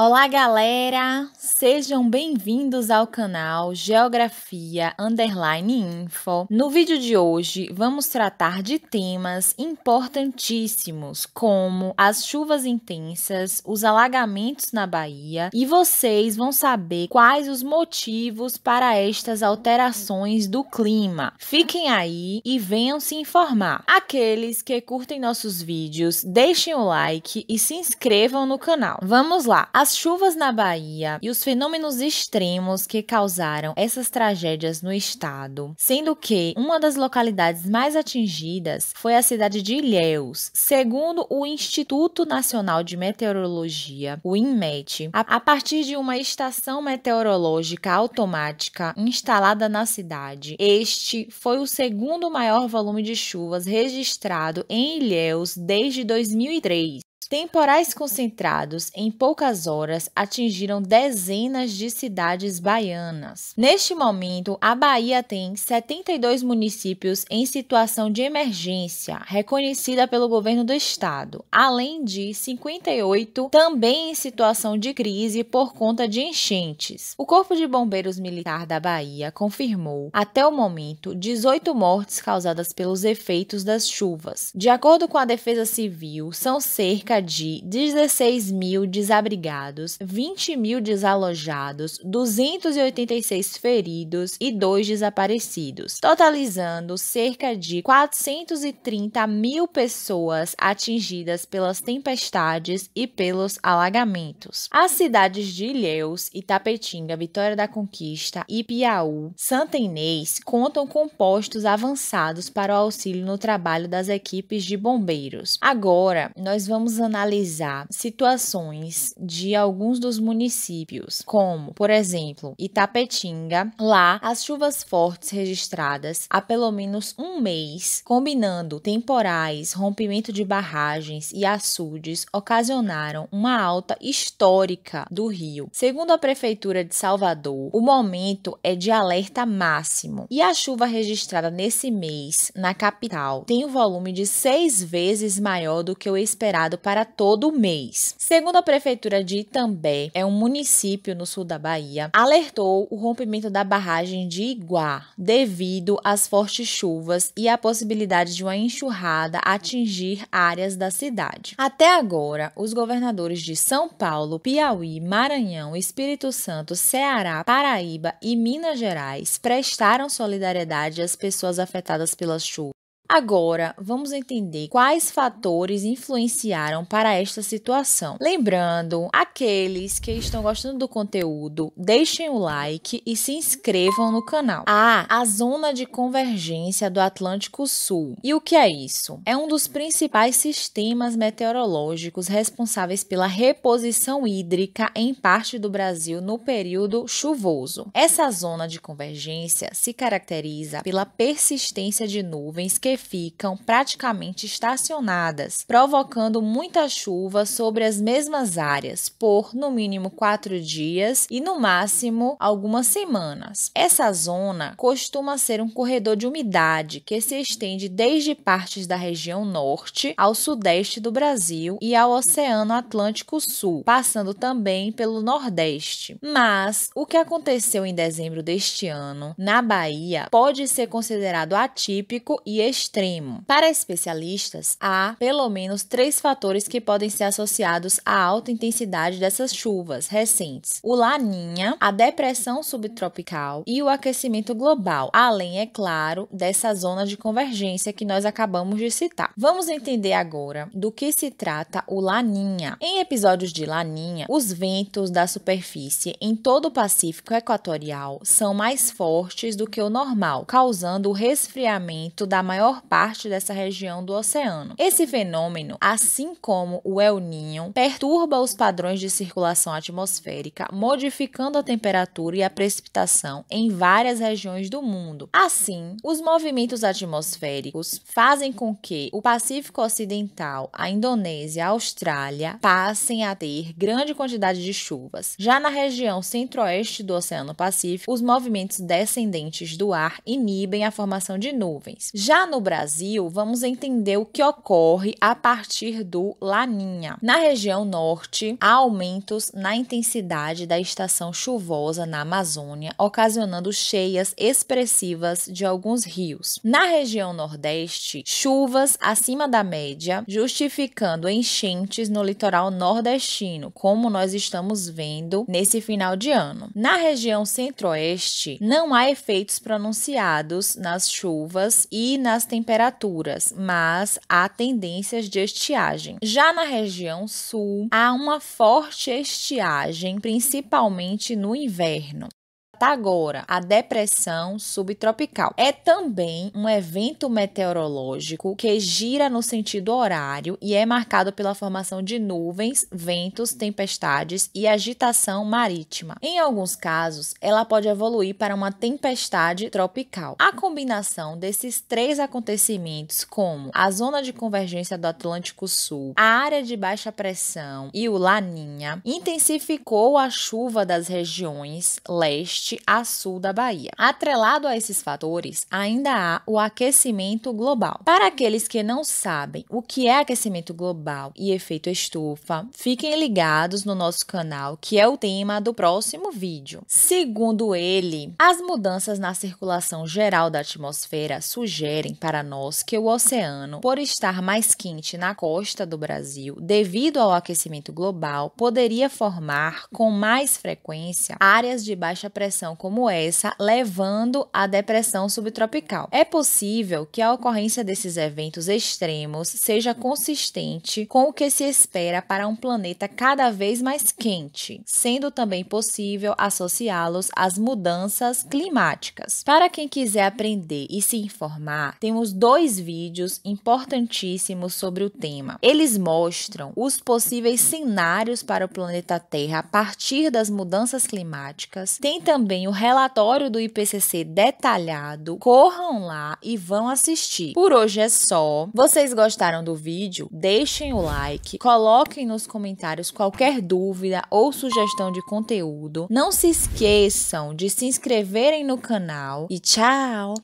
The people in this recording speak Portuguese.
Olá, galera! Sejam bem-vindos ao canal Geografia Underline Info. No vídeo de hoje, vamos tratar de temas importantíssimos, como as chuvas intensas, os alagamentos na Bahia, e vocês vão saber quais os motivos para estas alterações do clima. Fiquem aí e venham se informar. Aqueles que curtem nossos vídeos, deixem o like e se inscrevam no canal. Vamos lá! As as chuvas na Bahia e os fenômenos extremos que causaram essas tragédias no estado, sendo que uma das localidades mais atingidas foi a cidade de Ilhéus. Segundo o Instituto Nacional de Meteorologia, o INMET, a partir de uma estação meteorológica automática instalada na cidade, este foi o segundo maior volume de chuvas registrado em Ilhéus desde 2003. Temporais concentrados em poucas horas atingiram dezenas de cidades baianas. Neste momento, a Bahia tem 72 municípios em situação de emergência, reconhecida pelo governo do estado, além de 58 também em situação de crise por conta de enchentes. O Corpo de Bombeiros Militar da Bahia confirmou, até o momento, 18 mortes causadas pelos efeitos das chuvas. De acordo com a Defesa Civil, são cerca cerca de 16 mil desabrigados, 20 mil desalojados, 286 feridos e dois desaparecidos, totalizando cerca de 430 mil pessoas atingidas pelas tempestades e pelos alagamentos. As cidades de Ilhéus, Itapetinga, Vitória da Conquista e Piauí, Santa Inês contam com postos avançados para o auxílio no trabalho das equipes de bombeiros. Agora, nós vamos analisar situações de alguns dos municípios, como, por exemplo, Itapetinga, lá as chuvas fortes registradas há pelo menos um mês, combinando temporais, rompimento de barragens e açudes, ocasionaram uma alta histórica do rio. Segundo a Prefeitura de Salvador, o momento é de alerta máximo e a chuva registrada nesse mês na capital tem um volume de seis vezes maior do que o esperado para todo o mês. Segundo a prefeitura de Itambé, é um município no sul da Bahia, alertou o rompimento da barragem de Iguá devido às fortes chuvas e à possibilidade de uma enxurrada atingir áreas da cidade. Até agora, os governadores de São Paulo, Piauí, Maranhão, Espírito Santo, Ceará, Paraíba e Minas Gerais prestaram solidariedade às pessoas afetadas pelas chuvas Agora, vamos entender quais fatores influenciaram para esta situação. Lembrando, aqueles que estão gostando do conteúdo, deixem o like e se inscrevam no canal. A, ah, a zona de convergência do Atlântico Sul. E o que é isso? É um dos principais sistemas meteorológicos responsáveis pela reposição hídrica em parte do Brasil no período chuvoso. Essa zona de convergência se caracteriza pela persistência de nuvens que ficam praticamente estacionadas, provocando muita chuva sobre as mesmas áreas por no mínimo quatro dias e no máximo algumas semanas. Essa zona costuma ser um corredor de umidade que se estende desde partes da região norte ao sudeste do Brasil e ao Oceano Atlântico Sul, passando também pelo Nordeste. Mas o que aconteceu em dezembro deste ano na Bahia pode ser considerado atípico e extremo extremo. Para especialistas, há pelo menos três fatores que podem ser associados à alta intensidade dessas chuvas recentes: o Laninha, a depressão subtropical e o aquecimento global, além, é claro, dessa zona de convergência que nós acabamos de citar. Vamos entender agora do que se trata o Laninha. Em episódios de Laninha, os ventos da superfície em todo o Pacífico Equatorial são mais fortes do que o normal, causando o resfriamento da maior maior parte dessa região do oceano. Esse fenômeno, assim como o El Ninho, perturba os padrões de circulação atmosférica, modificando a temperatura e a precipitação em várias regiões do mundo. Assim, os movimentos atmosféricos fazem com que o Pacífico Ocidental, a Indonésia, a Austrália passem a ter grande quantidade de chuvas. Já na região centro-oeste do Oceano Pacífico, os movimentos descendentes do ar inibem a formação de nuvens. Já no Brasil, vamos entender o que ocorre a partir do Laninha. Na região norte, há aumentos na intensidade da estação chuvosa na Amazônia, ocasionando cheias expressivas de alguns rios. Na região nordeste, chuvas acima da média, justificando enchentes no litoral nordestino, como nós estamos vendo nesse final de ano. Na região centro-oeste, não há efeitos pronunciados nas chuvas e nas temperaturas, mas há tendências de estiagem. Já na região sul, há uma forte estiagem, principalmente no inverno. Tagora, tá a depressão subtropical. É também um evento meteorológico que gira no sentido horário e é marcado pela formação de nuvens, ventos, tempestades e agitação marítima. Em alguns casos, ela pode evoluir para uma tempestade tropical. A combinação desses três acontecimentos, como a zona de convergência do Atlântico Sul, a área de baixa pressão e o Laninha, intensificou a chuva das regiões leste leste a sul da Bahia. Atrelado a esses fatores, ainda há o aquecimento global. Para aqueles que não sabem o que é aquecimento global e efeito estufa, fiquem ligados no nosso canal, que é o tema do próximo vídeo. Segundo ele, as mudanças na circulação geral da atmosfera sugerem para nós que o oceano, por estar mais quente na costa do Brasil, devido ao aquecimento global, poderia formar com mais frequência áreas de baixa pressão situação como essa, levando à depressão subtropical. É possível que a ocorrência desses eventos extremos seja consistente com o que se espera para um planeta cada vez mais quente, sendo também possível associá-los às mudanças climáticas. Para quem quiser aprender e se informar, temos dois vídeos importantíssimos sobre o tema. Eles mostram os possíveis cenários para o planeta Terra a partir das mudanças climáticas. Tem também também o relatório do IPCC detalhado. Corram lá e vão assistir. Por hoje é só. Vocês gostaram do vídeo? Deixem o like, coloquem nos comentários qualquer dúvida ou sugestão de conteúdo. Não se esqueçam de se inscreverem no canal e tchau!